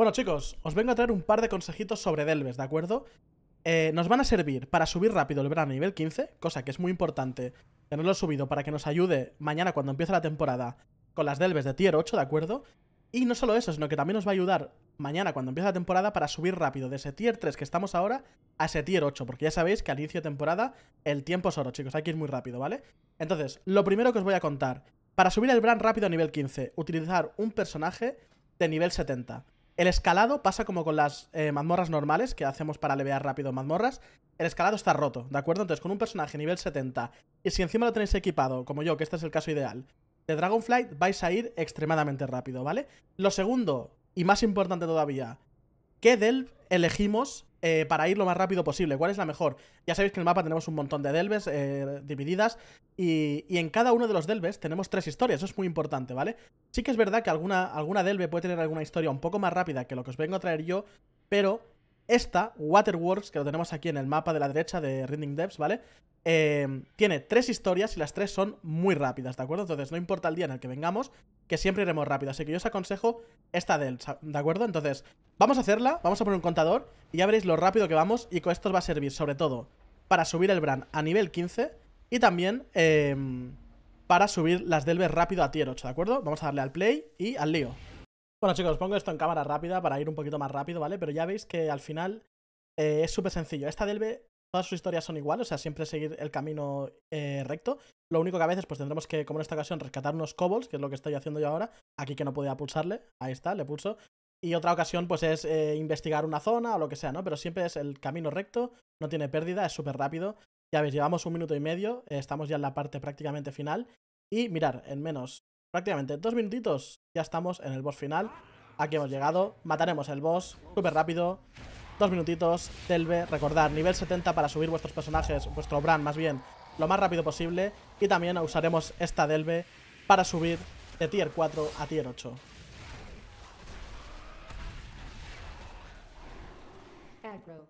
Bueno, chicos, os vengo a traer un par de consejitos sobre Delves, ¿de acuerdo? Eh, nos van a servir para subir rápido el verano a nivel 15, cosa que es muy importante tenerlo subido para que nos ayude mañana cuando empiece la temporada con las Delves de tier 8, ¿de acuerdo? Y no solo eso, sino que también nos va a ayudar mañana cuando empiece la temporada para subir rápido de ese tier 3 que estamos ahora a ese tier 8, porque ya sabéis que al inicio de temporada el tiempo es oro, chicos, Aquí es muy rápido, ¿vale? Entonces, lo primero que os voy a contar, para subir el Bran rápido a nivel 15, utilizar un personaje de nivel 70. El escalado pasa como con las eh, mazmorras normales que hacemos para levear rápido mazmorras. El escalado está roto, ¿de acuerdo? Entonces, con un personaje nivel 70, y si encima lo tenéis equipado, como yo, que este es el caso ideal, de Dragonflight vais a ir extremadamente rápido, ¿vale? Lo segundo, y más importante todavía, ¿Qué delve elegimos eh, para ir lo más rápido posible? ¿Cuál es la mejor? Ya sabéis que en el mapa tenemos un montón de delves eh, divididas y, en cada uno de los delves tenemos tres historias, eso es muy importante, ¿vale? Sí que es verdad que alguna, alguna delve puede tener alguna historia un poco más rápida que lo que os vengo a traer yo, pero esta, Waterworks, que lo tenemos aquí en el mapa de la derecha de Rending Depths, ¿vale? Eh, tiene tres historias y las tres son muy rápidas, ¿de acuerdo? Entonces, no importa el día en el que vengamos, que siempre iremos rápido. Así que yo os aconsejo esta Delve, ¿de acuerdo? Entonces, Vamos a hacerla, vamos a poner un contador y ya veréis lo rápido que vamos y con esto os va a servir sobre todo para subir el brand a nivel 15 y también em, para subir las delves rápido a tier 8, ¿de acuerdo? Vamos a darle al play y al lío. Bueno chicos, os pongo esto en cámara rápida para ir un poquito más rápido, ¿vale? Pero ya veis que al final eh, es súper sencillo. Esta delve, todas sus historias son iguales, o sea, siempre seguir el camino eh, recto. Lo único que a veces pues tendremos que, como en esta ocasión, rescatar unos cobbles, que es lo que estoy haciendo yo ahora. Aquí que no podía pulsarle, ahí está, le pulso. Y otra ocasión, pues es eh, investigar una zona o lo que sea, ¿no? Pero siempre es el camino recto, no tiene pérdida, es súper rápido. Ya veis, llevamos un minuto y medio, eh, estamos ya en la parte prácticamente final. Y mirar, en menos prácticamente dos minutitos ya estamos en el boss final. Aquí hemos llegado, mataremos el boss, súper rápido. Dos minutitos, Delve, recordar, nivel 70 para subir vuestros personajes, vuestro brand más bien, lo más rápido posible. Y también usaremos esta Delve para subir de tier 4 a tier 8. Aggro